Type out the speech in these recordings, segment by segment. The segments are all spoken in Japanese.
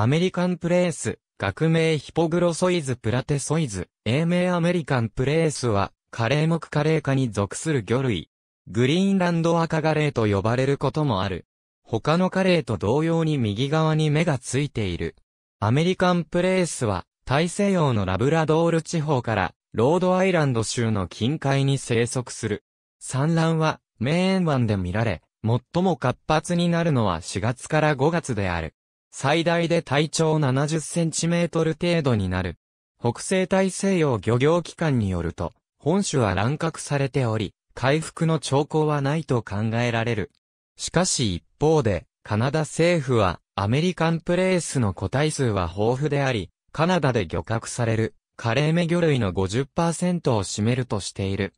アメリカンプレース、学名ヒポグロソイズプラテソイズ、英名アメリカンプレースは、カレー目カレー科に属する魚類。グリーンランド赤ガレーと呼ばれることもある。他のカレーと同様に右側に目がついている。アメリカンプレースは、大西洋のラブラドール地方から、ロードアイランド州の近海に生息する。産卵は、メーン湾で見られ、最も活発になるのは4月から5月である。最大で体長70センチメートル程度になる。北西大西洋漁業機関によると、本種は乱獲されており、回復の兆候はないと考えられる。しかし一方で、カナダ政府は、アメリカンプレースの個体数は豊富であり、カナダで漁獲される、カレーメ魚類の50%を占めるとしている。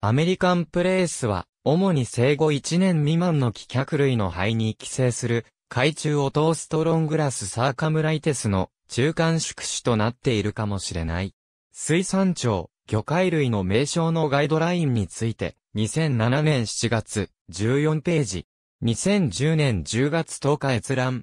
アメリカンプレースは、主に生後1年未満の棄却類の肺に寄生する海中オトーストロングラスサーカムライテスの中間宿主となっているかもしれない。水産庁、魚介類の名称のガイドラインについて、2007年7月、14ページ。2010年10月10日閲覧。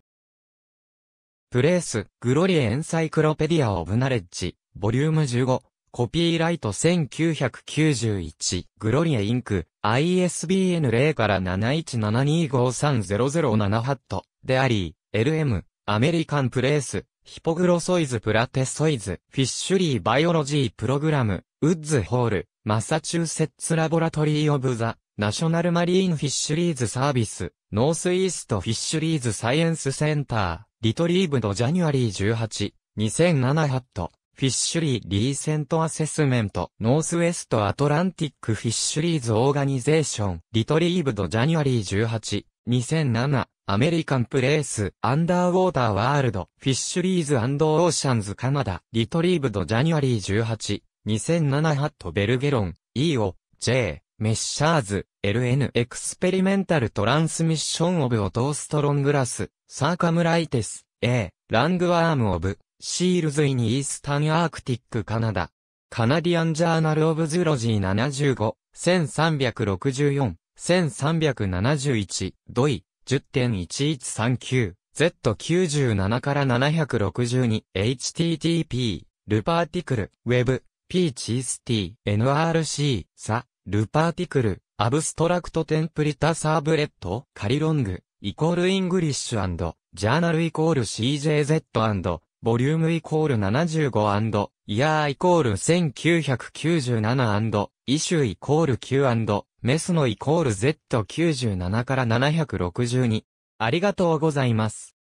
プレイス、グロリエンサイクロペディア・オブ・ナレッジ、ボリューム15、コピーライト1991、グロリエインク、ISBN 0から7172530078と、であり、LM、アメリカンプレース、ヒポグロソイズプラテソイズ、フィッシュリーバイオロジープログラム、ウッズホール、マサチューセッツラボラトリーオブザ、ナショナルマリーンフィッシュリーズサービス、ノースイーストフィッシュリーズサイエンスセンター、リトリーブドジャニュアリー18、2007ハット。フィッシュリー・リーセント・アセスメント、ノースウェスト・アトランティック・フィッシュリーズ・オーガニゼーション、リトリーブド・ジャニュアリー18、2007、アメリカン・プレイス、アンダーウォーター・ワールド、フィッシュリーズ・オーシャンズ・カナダ、リトリーブド・ジャニュアリー18、2007ハット・ベルゲロン、EO、J、メッシャーズ、LN エクスペリメンタルトランスミッションオブオトーストロングラス、サーカムライテス、A、ラングワームオブ、シールズイニイースタンアークティックカナダ。カナディアンジャーナルオブズロジー75、1364、1371、ドイ、10.1139、Z97 から 762HTTP、ルパーティクル、ウェブ、ピーチースィ NRC、サ、ルパーティクル、アブストラクトテンプリタサーブレット、カリロング、イコールイングリッシュジャーナルイコール CJZ& ボリュームイコール 75& イヤーイコール 1997& イシュイコール 9& メスのイコール Z97 から762。ありがとうございます。